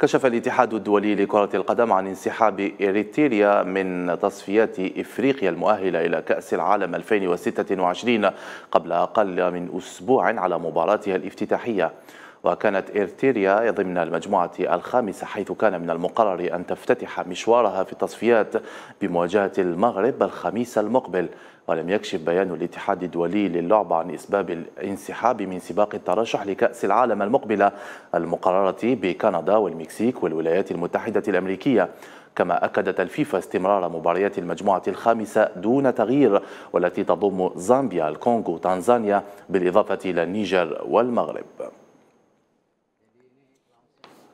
كشف الاتحاد الدولي لكرة القدم عن انسحاب إريتريا من تصفيات إفريقيا المؤهلة إلى كأس العالم 2026 قبل أقل من أسبوع على مباراتها الافتتاحية وكانت إرتيريا ضمن المجموعة الخامسة حيث كان من المقرر أن تفتتح مشوارها في التصفيات بمواجهة المغرب الخميس المقبل ولم يكشف بيان الاتحاد الدولي للعبة عن أسباب الانسحاب من سباق الترشح لكأس العالم المقبلة المقررة بكندا والمكسيك والولايات المتحدة الأمريكية كما أكدت الفيفا استمرار مباريات المجموعة الخامسة دون تغيير والتي تضم زامبيا الكونغو تنزانيا بالإضافة إلى النيجر والمغرب